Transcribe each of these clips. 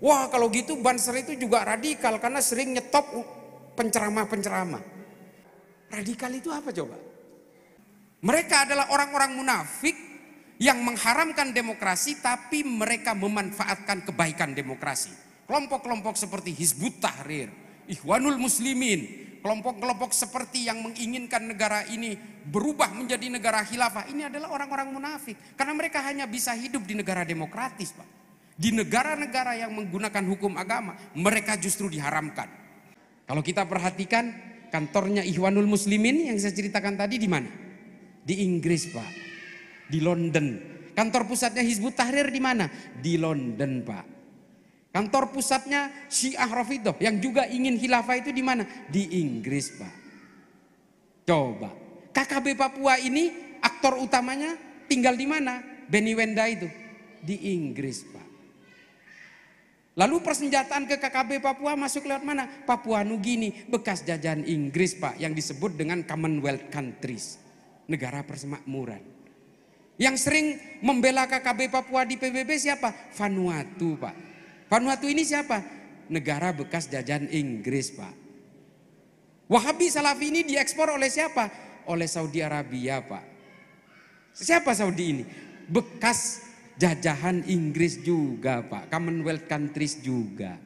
Wah kalau gitu Banser itu juga radikal karena sering nyetop penceramah-penceramah. Radikal itu apa coba? Mereka adalah orang-orang munafik yang mengharamkan demokrasi tapi mereka memanfaatkan kebaikan demokrasi. Kelompok-kelompok seperti Hizbut Tahrir, Ikhwanul Muslimin, kelompok-kelompok seperti yang menginginkan negara ini berubah menjadi negara khilafah. Ini adalah orang-orang munafik karena mereka hanya bisa hidup di negara demokratis, Pak. Di negara-negara yang menggunakan hukum agama, mereka justru diharamkan. Kalau kita perhatikan, kantornya Ikhwanul Muslimin yang saya ceritakan tadi di mana? Di Inggris, Pak. Di London. Kantor pusatnya Hizbut Tahrir di mana? Di London, Pak. Kantor pusatnya Syiah Rafidah yang juga ingin khilafah itu di mana? Di Inggris, Pak. Coba. KKB Papua ini aktor utamanya tinggal di mana? Benny Wenda itu di Inggris, Pak. Lalu persenjataan ke KKB Papua masuk lewat mana? Papua Nugini, bekas jajahan Inggris Pak, yang disebut dengan Commonwealth Countries. Negara persemakmuran. Yang sering membela KKB Papua di PBB siapa? Vanuatu Pak. Vanuatu ini siapa? Negara bekas jajahan Inggris Pak. Wahabi Salafi ini diekspor oleh siapa? Oleh Saudi Arabia Pak. Siapa Saudi ini? Bekas jajahan Inggris juga Pak, Commonwealth countries juga.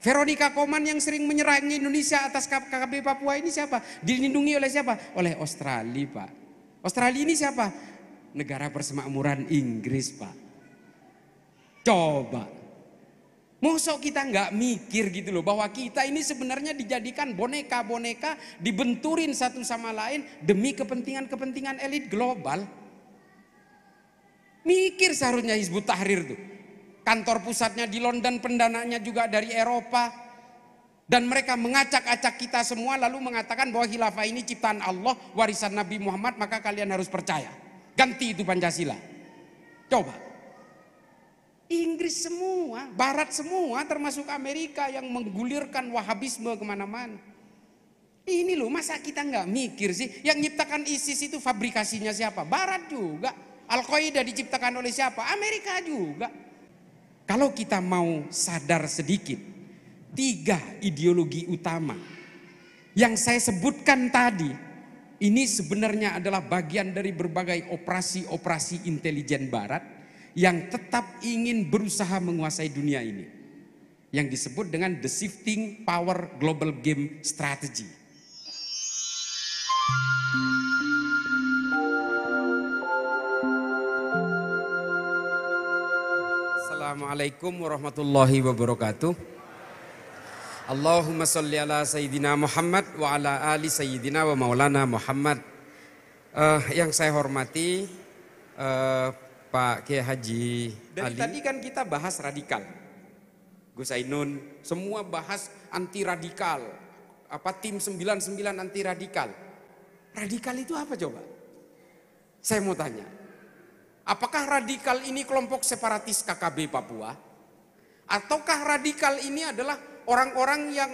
Veronica Koman yang sering menyerang Indonesia atas KKB Papua ini siapa? Dilindungi oleh siapa? Oleh Australia Pak. Australia ini siapa? Negara persemakmuran Inggris Pak. Coba. Mosok kita nggak mikir gitu loh bahwa kita ini sebenarnya dijadikan boneka-boneka dibenturin satu sama lain demi kepentingan-kepentingan elit global. Mikir seharusnya Hizbut Tahrir itu, Kantor pusatnya di London, pendananya juga dari Eropa. Dan mereka mengacak-acak kita semua lalu mengatakan bahwa khilafah ini ciptaan Allah, warisan Nabi Muhammad, maka kalian harus percaya. Ganti itu Pancasila. Coba. Inggris semua, Barat semua termasuk Amerika yang menggulirkan wahabisme kemana-mana. Ini loh masa kita nggak mikir sih yang nyiptakan ISIS itu fabrikasinya siapa? Barat juga. Al-Qaeda diciptakan oleh siapa? Amerika juga. Kalau kita mau sadar sedikit, tiga ideologi utama yang saya sebutkan tadi, ini sebenarnya adalah bagian dari berbagai operasi-operasi intelijen barat yang tetap ingin berusaha menguasai dunia ini. Yang disebut dengan the shifting power global game strategy. Assalamualaikum warahmatullahi wabarakatuh. Allahumma salli ala Sayyidina Muhammad wa ala ali Sayyidina wa maulana Muhammad. Uh, yang saya hormati uh, Pak Kiai Haji Dari Ali. tadi kan kita bahas radikal. Gus Ainun, semua bahas anti radikal. Apa tim 99 anti radikal. Radikal itu apa coba? Saya mau tanya. Apakah radikal ini kelompok separatis KKB Papua? Ataukah radikal ini adalah orang-orang yang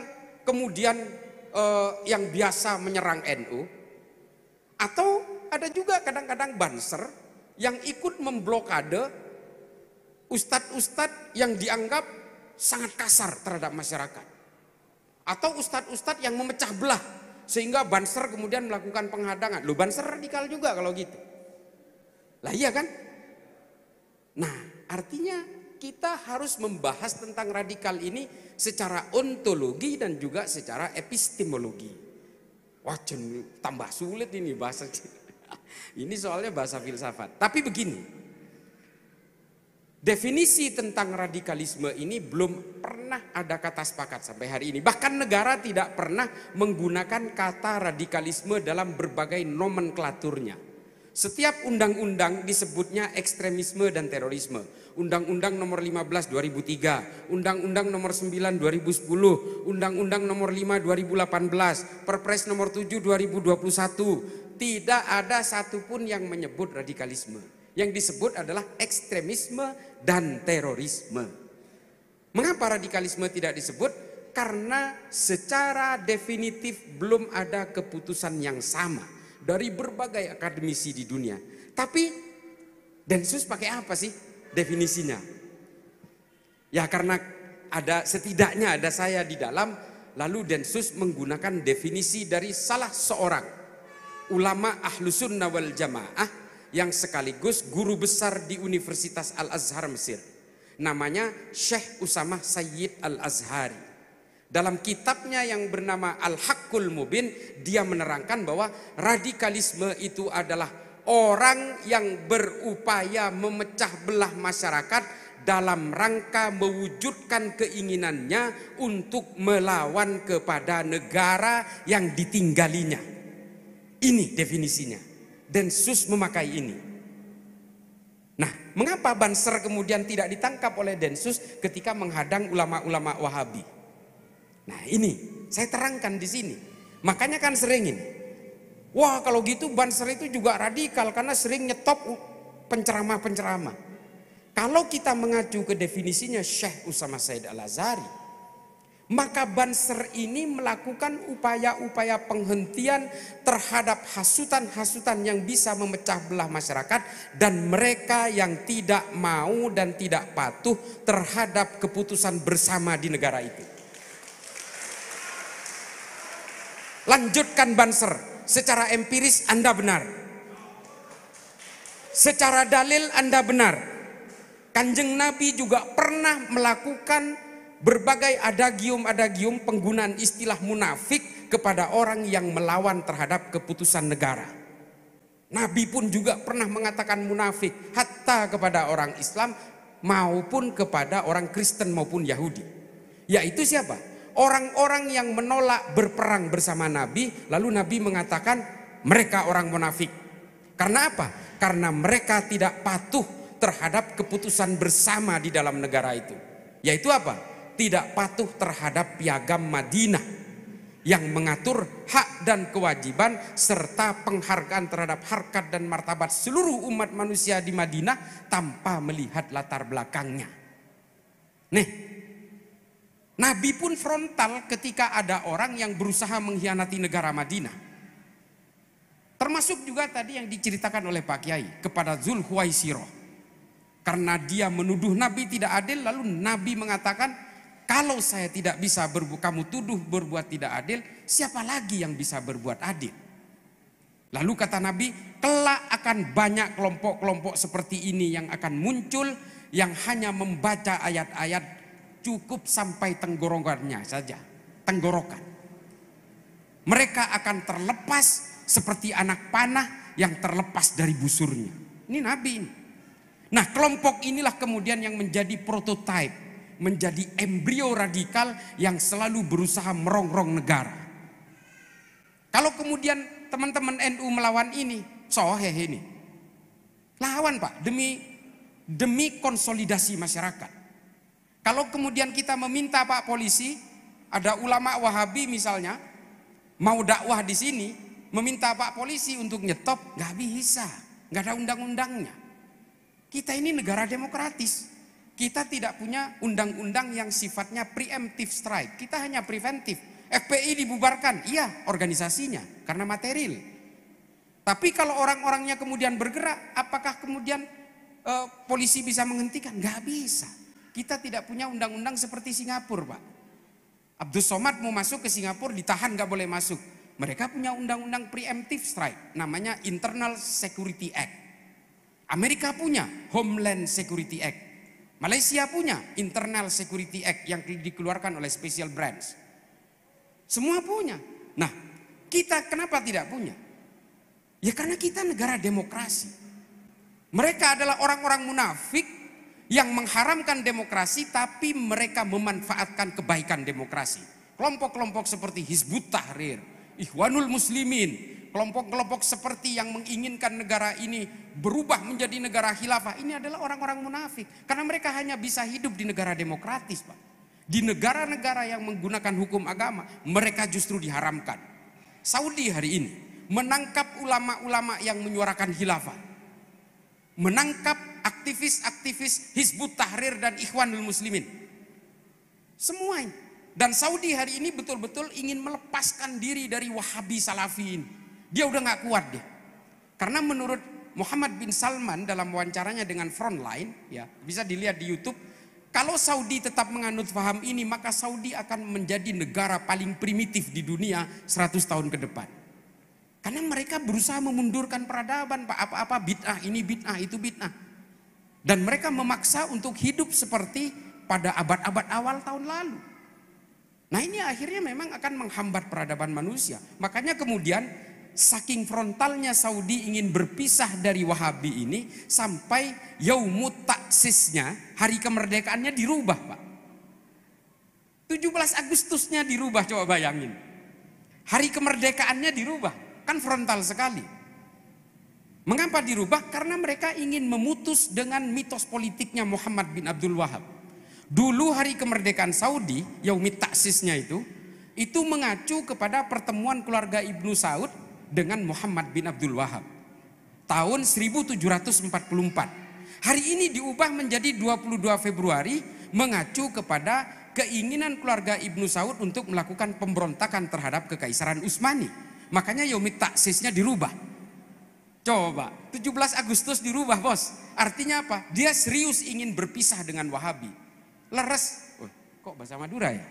kemudian eh, yang biasa menyerang NU? Atau ada juga kadang-kadang banser yang ikut memblokade ustadz-ustadz yang dianggap sangat kasar terhadap masyarakat. Atau ustadz-ustadz yang memecah belah sehingga banser kemudian melakukan penghadangan. Loh banser radikal juga kalau gitu. Lah iya kan? Nah, artinya kita harus membahas tentang radikal ini secara ontologi dan juga secara epistemologi. Wah, tambah sulit ini bahasa. Ini soalnya bahasa filsafat. Tapi begini. Definisi tentang radikalisme ini belum pernah ada kata sepakat sampai hari ini. Bahkan negara tidak pernah menggunakan kata radikalisme dalam berbagai nomenklaturnya. Setiap undang-undang disebutnya ekstremisme dan terorisme. Undang-Undang nomor 15 2003, Undang-Undang nomor 9 2010, Undang-Undang nomor 5 2018, Perpres nomor 7 2021. Tidak ada satupun yang menyebut radikalisme. Yang disebut adalah ekstremisme dan terorisme. Mengapa radikalisme tidak disebut? Karena secara definitif belum ada keputusan yang sama dari berbagai akademisi di dunia. Tapi Densus pakai apa sih definisinya? Ya karena ada setidaknya ada saya di dalam lalu Densus menggunakan definisi dari salah seorang ulama sunnah wal jamaah yang sekaligus guru besar di Universitas Al-Azhar Mesir. Namanya Syekh Usama Sayyid Al-Azhari. Dalam kitabnya yang bernama al Hakul Mubin, dia menerangkan bahwa radikalisme itu adalah orang yang berupaya memecah belah masyarakat dalam rangka mewujudkan keinginannya untuk melawan kepada negara yang ditinggalinya. Ini definisinya. Densus memakai ini. Nah, mengapa Banser kemudian tidak ditangkap oleh Densus ketika menghadang ulama-ulama Wahabi? Nah ini saya terangkan di sini. Makanya kan sering ini. Wah kalau gitu banser itu juga radikal karena sering nyetop penceramah-penceramah. Kalau kita mengacu ke definisinya Syekh Usama Said Al-Azhari, maka banser ini melakukan upaya-upaya penghentian terhadap hasutan-hasutan yang bisa memecah belah masyarakat dan mereka yang tidak mau dan tidak patuh terhadap keputusan bersama di negara itu. Lanjutkan Banser. Secara empiris Anda benar. Secara dalil Anda benar. Kanjeng Nabi juga pernah melakukan berbagai adagium-adagium penggunaan istilah munafik kepada orang yang melawan terhadap keputusan negara. Nabi pun juga pernah mengatakan munafik hatta kepada orang Islam maupun kepada orang Kristen maupun Yahudi. Yaitu siapa? orang-orang yang menolak berperang bersama Nabi, lalu Nabi mengatakan mereka orang munafik. Karena apa? Karena mereka tidak patuh terhadap keputusan bersama di dalam negara itu. Yaitu apa? Tidak patuh terhadap piagam Madinah yang mengatur hak dan kewajiban serta penghargaan terhadap harkat dan martabat seluruh umat manusia di Madinah tanpa melihat latar belakangnya. Nih, Nabi pun frontal ketika ada orang yang berusaha mengkhianati negara Madinah. Termasuk juga tadi yang diceritakan oleh Pak Kiai kepada Zulhuwaisirah. Karena dia menuduh Nabi tidak adil lalu Nabi mengatakan kalau saya tidak bisa berbuat kamu tuduh berbuat tidak adil, siapa lagi yang bisa berbuat adil? Lalu kata Nabi, kelak akan banyak kelompok-kelompok seperti ini yang akan muncul yang hanya membaca ayat-ayat cukup sampai tenggorokannya saja, tenggorokan. Mereka akan terlepas seperti anak panah yang terlepas dari busurnya. Ini Nabi ini. Nah kelompok inilah kemudian yang menjadi prototipe. Menjadi embrio radikal yang selalu berusaha merongrong negara. Kalau kemudian teman-teman NU melawan ini, soheh ini. Lawan pak, demi demi konsolidasi masyarakat. Kalau kemudian kita meminta Pak polisi, ada ulama Wahabi misalnya, mau dakwah di sini, meminta Pak polisi untuk nyetop, nggak bisa, nggak ada undang-undangnya. Kita ini negara demokratis, kita tidak punya undang-undang yang sifatnya preemptive strike, kita hanya preventif. FPI dibubarkan, iya organisasinya karena material. Tapi kalau orang-orangnya kemudian bergerak, apakah kemudian eh, polisi bisa menghentikan? Gak bisa. Kita tidak punya undang-undang seperti Singapura, Pak. Abdul Somad mau masuk ke Singapura ditahan nggak boleh masuk. Mereka punya undang-undang preemptive strike, namanya Internal Security Act. Amerika punya Homeland Security Act. Malaysia punya Internal Security Act yang dikeluarkan oleh Special Branch. Semua punya. Nah, kita kenapa tidak punya? Ya karena kita negara demokrasi. Mereka adalah orang-orang munafik yang mengharamkan demokrasi tapi mereka memanfaatkan kebaikan demokrasi. Kelompok-kelompok seperti Hizbut Tahrir, Ikhwanul Muslimin, kelompok-kelompok seperti yang menginginkan negara ini berubah menjadi negara khilafah. Ini adalah orang-orang munafik. Karena mereka hanya bisa hidup di negara demokratis, Pak. Di negara-negara yang menggunakan hukum agama, mereka justru diharamkan. Saudi hari ini menangkap ulama-ulama yang menyuarakan khilafah. Menangkap aktivis-aktivis Hizbut Tahrir dan Ikhwanul Muslimin. Semuanya. Dan Saudi hari ini betul-betul ingin melepaskan diri dari Wahabi Salafi Dia udah nggak kuat deh. Karena menurut Muhammad bin Salman dalam wawancaranya dengan Frontline, ya bisa dilihat di YouTube, kalau Saudi tetap menganut paham ini, maka Saudi akan menjadi negara paling primitif di dunia 100 tahun ke depan. Karena mereka berusaha memundurkan peradaban, Pak. Apa-apa bid'ah, ini bid'ah, itu bid'ah. Dan mereka memaksa untuk hidup seperti pada abad-abad awal tahun lalu. Nah ini akhirnya memang akan menghambat peradaban manusia. Makanya kemudian saking frontalnya Saudi ingin berpisah dari Wahabi ini sampai yaumut taksisnya hari kemerdekaannya dirubah Pak. 17 Agustusnya dirubah coba bayangin. Hari kemerdekaannya dirubah. Kan frontal sekali. Mengapa dirubah? Karena mereka ingin memutus dengan mitos politiknya Muhammad bin Abdul Wahab. Dulu hari kemerdekaan Saudi, yaumit Taksisnya itu, itu mengacu kepada pertemuan keluarga Ibnu Saud dengan Muhammad bin Abdul Wahab. Tahun 1744. Hari ini diubah menjadi 22 Februari mengacu kepada keinginan keluarga Ibnu Saud untuk melakukan pemberontakan terhadap kekaisaran Utsmani. Makanya yaumit Taksisnya dirubah. Coba, 17 Agustus dirubah bos. Artinya apa? Dia serius ingin berpisah dengan Wahabi. Leres, oh, kok bahasa Madura ya?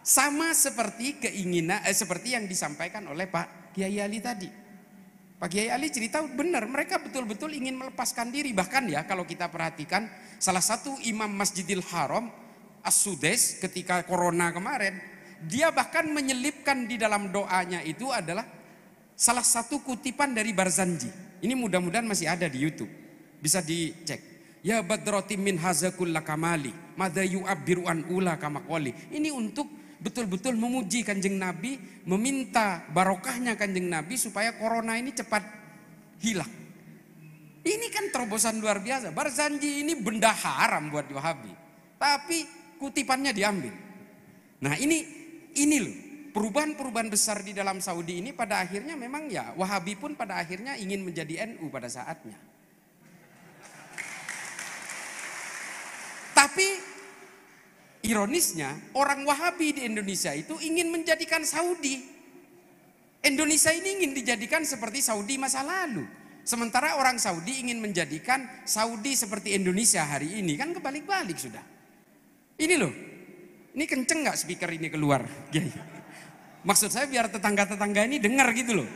Sama seperti keinginan, eh, seperti yang disampaikan oleh Pak Kiai Ali tadi. Pak Kiai Ali cerita benar, mereka betul-betul ingin melepaskan diri. Bahkan ya kalau kita perhatikan, salah satu imam Masjidil Haram, As-Sudes ketika corona kemarin, dia bahkan menyelipkan di dalam doanya itu adalah salah satu kutipan dari Barzanji. Ini mudah-mudahan masih ada di YouTube. Bisa dicek. Ya badrati min hazakul lakamali, madayu yu'abbiru an ula kamakoli. Ini untuk betul-betul memuji kanjeng Nabi, meminta barokahnya kanjeng Nabi supaya corona ini cepat hilang. Ini kan terobosan luar biasa. Barzanji ini benda haram buat Wahabi. Tapi kutipannya diambil. Nah ini ini loh perubahan-perubahan besar di dalam Saudi ini pada akhirnya memang ya Wahabi pun pada akhirnya ingin menjadi NU pada saatnya. Tapi ironisnya orang Wahabi di Indonesia itu ingin menjadikan Saudi. Indonesia ini ingin dijadikan seperti Saudi masa lalu. Sementara orang Saudi ingin menjadikan Saudi seperti Indonesia hari ini. Kan kebalik-balik sudah. Ini loh, ini kenceng gak speaker ini keluar? Gaya. Maksud saya biar tetangga-tetangga ini dengar gitu loh.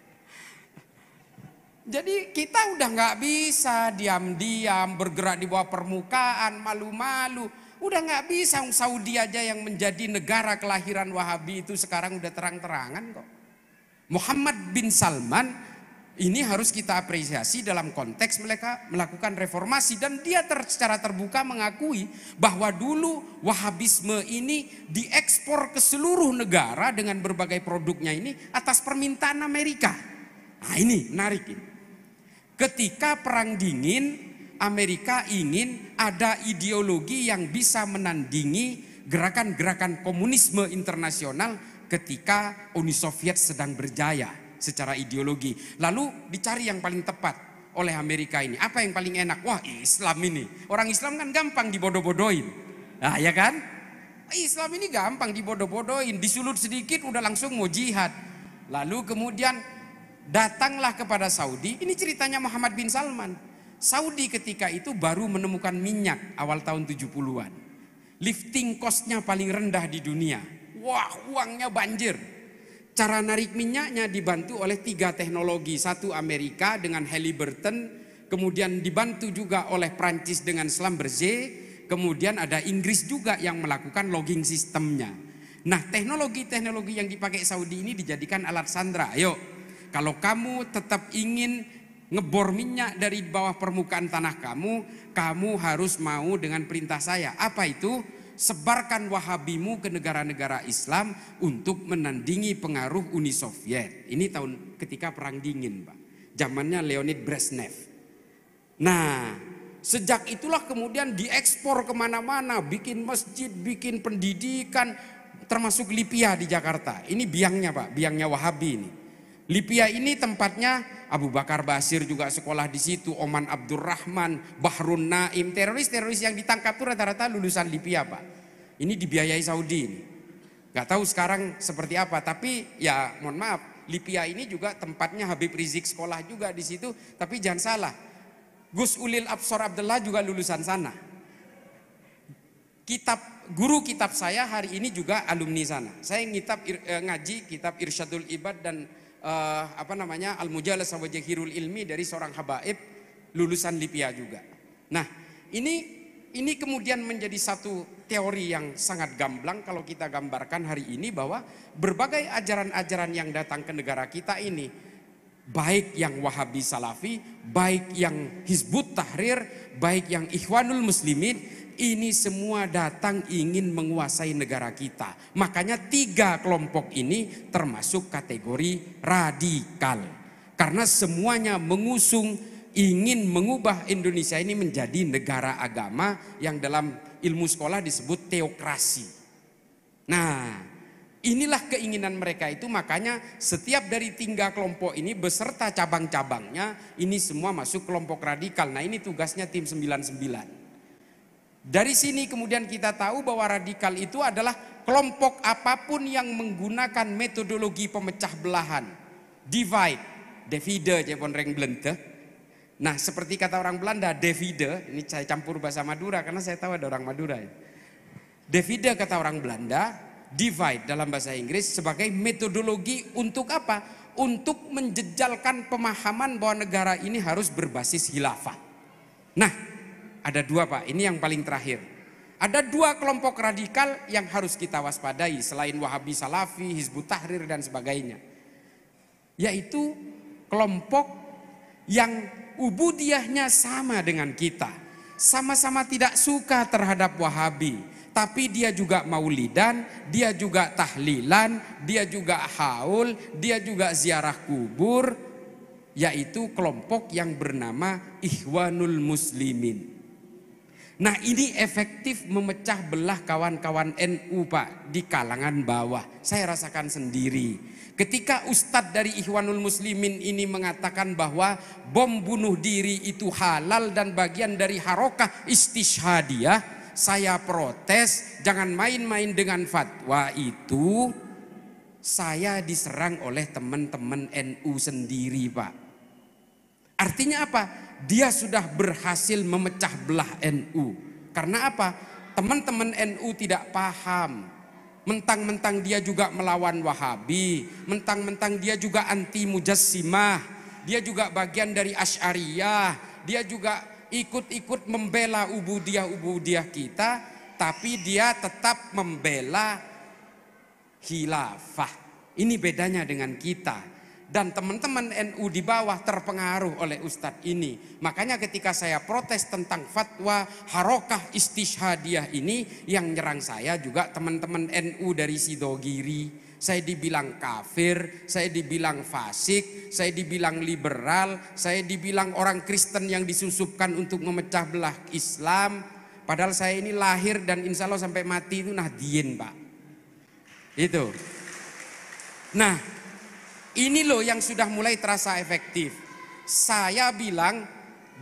Jadi kita udah nggak bisa diam-diam bergerak di bawah permukaan, malu-malu. Udah nggak bisa Saudi aja yang menjadi negara kelahiran Wahabi itu sekarang udah terang-terangan kok. Muhammad bin Salman ini harus kita apresiasi dalam konteks mereka melakukan reformasi dan dia ter, secara terbuka mengakui bahwa dulu Wahabisme ini diekspor ke seluruh negara dengan berbagai produknya ini atas permintaan Amerika. Nah ini menarik ini. Ketika perang dingin Amerika ingin ada ideologi yang bisa menandingi gerakan-gerakan komunisme internasional ketika Uni Soviet sedang berjaya secara ideologi. Lalu dicari yang paling tepat oleh Amerika ini. Apa yang paling enak? Wah Islam ini. Orang Islam kan gampang dibodoh-bodohin. Nah ya kan? Islam ini gampang dibodoh-bodohin. Disulut sedikit udah langsung mau jihad. Lalu kemudian datanglah kepada Saudi. Ini ceritanya Muhammad bin Salman. Saudi ketika itu baru menemukan minyak awal tahun 70-an. Lifting costnya paling rendah di dunia. Wah uangnya banjir. Cara narik minyaknya dibantu oleh tiga teknologi. Satu Amerika dengan Halliburton, kemudian dibantu juga oleh Prancis dengan Schlumberger, kemudian ada Inggris juga yang melakukan logging sistemnya. Nah teknologi-teknologi yang dipakai Saudi ini dijadikan alat sandra. Ayo, kalau kamu tetap ingin ngebor minyak dari bawah permukaan tanah kamu, kamu harus mau dengan perintah saya. Apa itu? sebarkan wahabimu ke negara-negara Islam untuk menandingi pengaruh Uni Soviet. Ini tahun ketika perang dingin, Pak. Zamannya Leonid Brezhnev. Nah, sejak itulah kemudian diekspor kemana-mana, bikin masjid, bikin pendidikan, termasuk Lipia di Jakarta. Ini biangnya Pak, biangnya Wahabi ini. Lipia ini tempatnya Abu Bakar Basir juga sekolah di situ, Oman Abdurrahman, Bahrun Naim, teroris-teroris yang ditangkap itu rata-rata lulusan Libya, Pak. Ini dibiayai Saudi Nggak Gak tahu sekarang seperti apa, tapi ya mohon maaf, Libya ini juga tempatnya Habib Rizik sekolah juga di situ, tapi jangan salah. Gus Ulil Absor Abdullah juga lulusan sana. Kitab guru kitab saya hari ini juga alumni sana. Saya ngitab eh, ngaji kitab Irsyadul Ibad dan uh, apa namanya al-mujalas wajahirul ilmi dari seorang habaib lulusan Libya juga. Nah, ini ini kemudian menjadi satu teori yang sangat gamblang kalau kita gambarkan hari ini bahwa berbagai ajaran-ajaran yang datang ke negara kita ini baik yang Wahabi Salafi, baik yang Hizbut Tahrir, baik yang Ikhwanul Muslimin ini semua datang ingin menguasai negara kita. Makanya tiga kelompok ini termasuk kategori radikal. Karena semuanya mengusung ingin mengubah Indonesia ini menjadi negara agama yang dalam ilmu sekolah disebut teokrasi. Nah, Inilah keinginan mereka itu makanya setiap dari tiga kelompok ini beserta cabang-cabangnya ini semua masuk kelompok radikal. Nah ini tugasnya tim 99. Dari sini kemudian kita tahu bahwa radikal itu adalah kelompok apapun yang menggunakan metodologi pemecah belahan, divide, divide Jepon reng Nah, seperti kata orang Belanda, divide, ini saya campur bahasa Madura karena saya tahu ada orang Madura ya. Divide kata orang Belanda, divide dalam bahasa Inggris sebagai metodologi untuk apa? Untuk menjejalkan pemahaman bahwa negara ini harus berbasis hilafah. Nah, ada dua Pak, ini yang paling terakhir. Ada dua kelompok radikal yang harus kita waspadai selain Wahabi Salafi, Hizbut Tahrir dan sebagainya. Yaitu kelompok yang ubudiahnya sama dengan kita. Sama-sama tidak suka terhadap Wahabi, tapi dia juga maulidan, dia juga tahlilan, dia juga haul, dia juga ziarah kubur, yaitu kelompok yang bernama Ikhwanul Muslimin. Nah ini efektif memecah belah kawan-kawan NU Pak di kalangan bawah. Saya rasakan sendiri. Ketika Ustadz dari Ikhwanul Muslimin ini mengatakan bahwa bom bunuh diri itu halal dan bagian dari harokah istishadiyah Saya protes, jangan main-main dengan fatwa itu. Saya diserang oleh teman-teman NU sendiri Pak. Artinya apa? dia sudah berhasil memecah belah NU. Karena apa? Teman-teman NU tidak paham. Mentang-mentang dia juga melawan Wahabi, mentang-mentang dia juga anti mujassimah, dia juga bagian dari Asy'ariyah, dia juga ikut-ikut membela ubudiah-ubudiah kita, tapi dia tetap membela khilafah. Ini bedanya dengan kita dan teman-teman NU di bawah terpengaruh oleh Ustadz ini. Makanya ketika saya protes tentang fatwa harokah istishadiah ini yang nyerang saya juga teman-teman NU dari Sidogiri. Saya dibilang kafir, saya dibilang fasik, saya dibilang liberal, saya dibilang orang Kristen yang disusupkan untuk memecah belah Islam. Padahal saya ini lahir dan insya Allah sampai mati itu nahdien pak. Itu. Nah ini loh yang sudah mulai terasa efektif. Saya bilang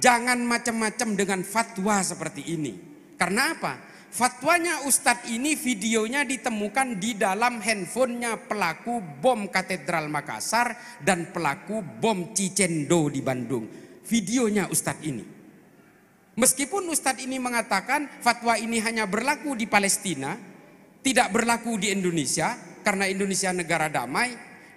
jangan macam-macam dengan fatwa seperti ini. Karena apa? Fatwanya Ustadz ini videonya ditemukan di dalam handphonenya pelaku bom Katedral Makassar dan pelaku bom Cicendo di Bandung. Videonya Ustadz ini. Meskipun Ustadz ini mengatakan fatwa ini hanya berlaku di Palestina, tidak berlaku di Indonesia, karena Indonesia negara damai,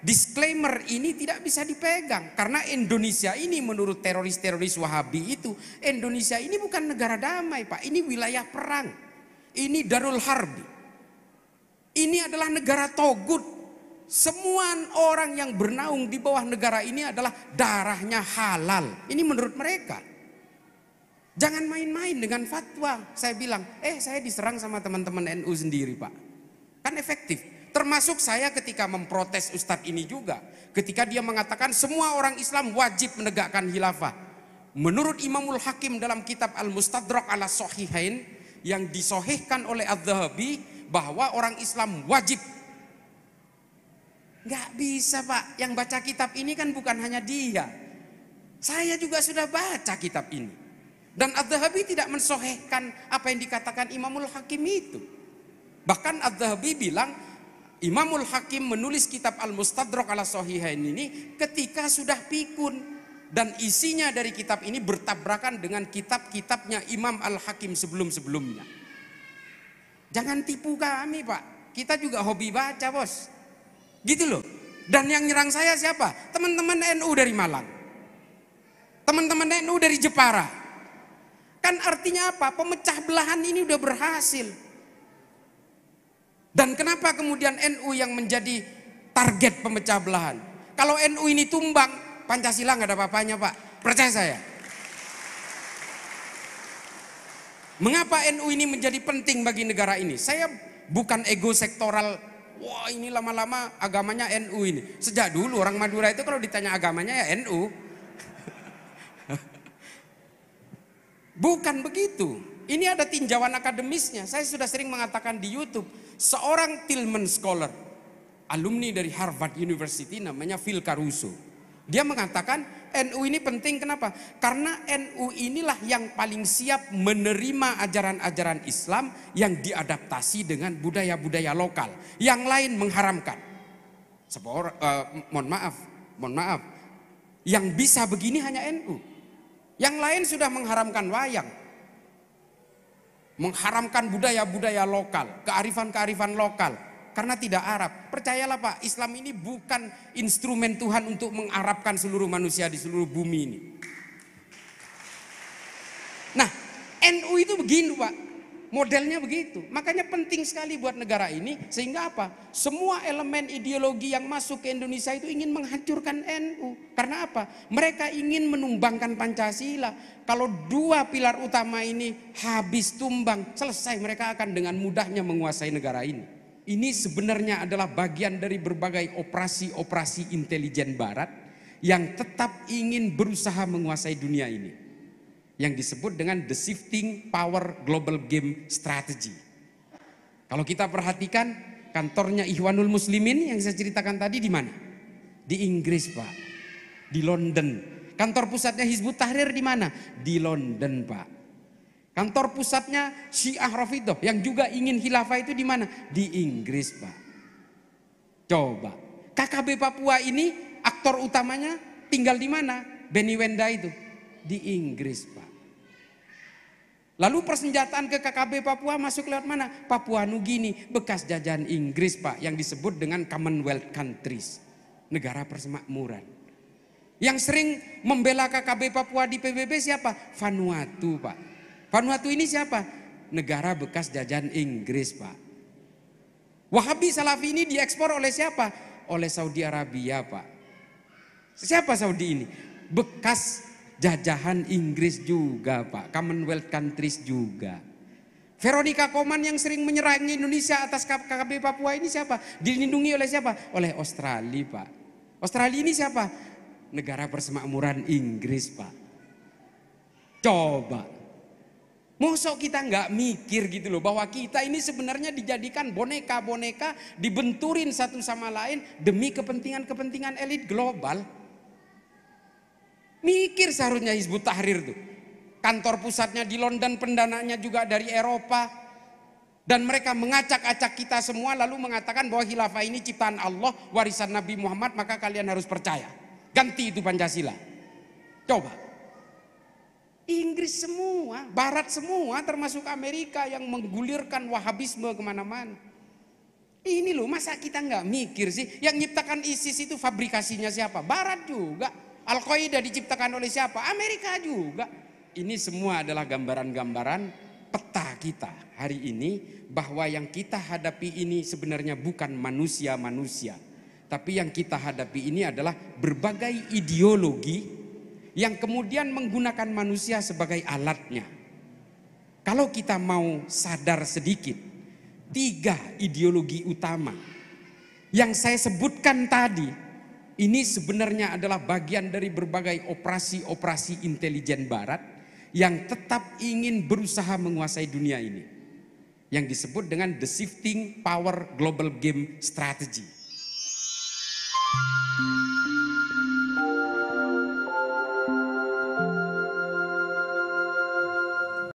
disclaimer ini tidak bisa dipegang karena Indonesia ini menurut teroris-teroris Wahabi itu Indonesia ini bukan negara damai, Pak. Ini wilayah perang. Ini Darul Harbi. Ini adalah negara togut. Semua orang yang bernaung di bawah negara ini adalah darahnya halal. Ini menurut mereka. Jangan main-main dengan fatwa. Saya bilang, eh saya diserang sama teman-teman NU sendiri pak. Kan efektif. Termasuk saya ketika memprotes Ustadz ini juga. Ketika dia mengatakan semua orang Islam wajib menegakkan hilafah, Menurut Imamul Hakim dalam kitab Al-Mustadrak ala Sohihain yang disohihkan oleh Ad-Dhahabi bahwa orang Islam wajib. Gak bisa Pak, yang baca kitab ini kan bukan hanya dia. Saya juga sudah baca kitab ini. Dan Ad-Dhahabi tidak mensohihkan apa yang dikatakan Imamul Hakim itu. Bahkan Ad-Dhahabi bilang Imamul Hakim menulis kitab Al-Mustadrak ala Sohihain ini ketika sudah pikun dan isinya dari kitab ini bertabrakan dengan kitab-kitabnya Imam Al-Hakim sebelum-sebelumnya. Jangan tipu kami, Pak. Kita juga hobi baca, Bos. Gitu loh. Dan yang nyerang saya siapa? Teman-teman NU dari Malang. Teman-teman NU dari Jepara. Kan artinya apa? Pemecah belahan ini udah berhasil. Dan kenapa kemudian NU yang menjadi target pemecah belahan? Kalau NU ini tumbang, Pancasila nggak ada apa-apanya Pak. Percaya saya. Mengapa NU ini menjadi penting bagi negara ini? Saya bukan ego sektoral. Wah ini lama-lama agamanya NU ini. Sejak dulu orang Madura itu kalau ditanya agamanya ya NU. bukan begitu. Ini ada tinjauan akademisnya. Saya sudah sering mengatakan di YouTube Seorang Tillman Scholar, alumni dari Harvard University namanya Phil Caruso. Dia mengatakan NU ini penting kenapa? Karena NU inilah yang paling siap menerima ajaran-ajaran Islam yang diadaptasi dengan budaya-budaya lokal. Yang lain mengharamkan. Sepor, uh, eh, mohon maaf, mohon maaf. Yang bisa begini hanya NU. Yang lain sudah mengharamkan wayang, mengharamkan budaya-budaya lokal, kearifan-kearifan lokal, karena tidak Arab. Percayalah Pak, Islam ini bukan instrumen Tuhan untuk mengarabkan seluruh manusia di seluruh bumi ini. Nah, NU itu begini Pak, Modelnya begitu. Makanya penting sekali buat negara ini sehingga apa? Semua elemen ideologi yang masuk ke Indonesia itu ingin menghancurkan NU. Karena apa? Mereka ingin menumbangkan Pancasila. Kalau dua pilar utama ini habis tumbang, selesai mereka akan dengan mudahnya menguasai negara ini. Ini sebenarnya adalah bagian dari berbagai operasi-operasi intelijen barat yang tetap ingin berusaha menguasai dunia ini yang disebut dengan the shifting power global game strategy. Kalau kita perhatikan kantornya Ikhwanul Muslimin yang saya ceritakan tadi di mana? Di Inggris, Pak. Di London. Kantor pusatnya Hizbut Tahrir di mana? Di London, Pak. Kantor pusatnya Syiah Rafidah yang juga ingin khilafah itu di mana? Di Inggris, Pak. Coba. KKB Papua ini aktor utamanya tinggal di mana? Benny Wenda itu di Inggris, Pak. Lalu persenjataan ke KKB Papua masuk lewat mana? Papua Nugini, bekas jajahan Inggris Pak, yang disebut dengan Commonwealth Countries. Negara persemakmuran. Yang sering membela KKB Papua di PBB siapa? Vanuatu Pak. Vanuatu ini siapa? Negara bekas jajahan Inggris Pak. Wahabi Salafi ini diekspor oleh siapa? Oleh Saudi Arabia Pak. Siapa Saudi ini? Bekas jajahan Inggris juga Pak, Commonwealth countries juga. Veronica Koman yang sering menyerang Indonesia atas KKB Papua ini siapa? Dilindungi oleh siapa? Oleh Australia Pak. Australia ini siapa? Negara persemakmuran Inggris Pak. Coba. Mosok kita nggak mikir gitu loh bahwa kita ini sebenarnya dijadikan boneka-boneka dibenturin satu sama lain demi kepentingan-kepentingan elit global. Mikir seharusnya Hizbut Tahrir tuh. Kantor pusatnya di London, pendananya juga dari Eropa. Dan mereka mengacak-acak kita semua lalu mengatakan bahwa khilafah ini ciptaan Allah, warisan Nabi Muhammad, maka kalian harus percaya. Ganti itu Pancasila. Coba. Inggris semua, Barat semua termasuk Amerika yang menggulirkan wahabisme kemana-mana. Ini loh masa kita nggak mikir sih yang nyiptakan ISIS itu fabrikasinya siapa? Barat juga. Al-Qaeda diciptakan oleh siapa? Amerika juga. Ini semua adalah gambaran-gambaran peta kita hari ini bahwa yang kita hadapi ini sebenarnya bukan manusia-manusia. Tapi yang kita hadapi ini adalah berbagai ideologi yang kemudian menggunakan manusia sebagai alatnya. Kalau kita mau sadar sedikit, tiga ideologi utama yang saya sebutkan tadi ini sebenarnya adalah bagian dari berbagai operasi-operasi intelijen barat yang tetap ingin berusaha menguasai dunia ini. Yang disebut dengan the shifting power global game strategy.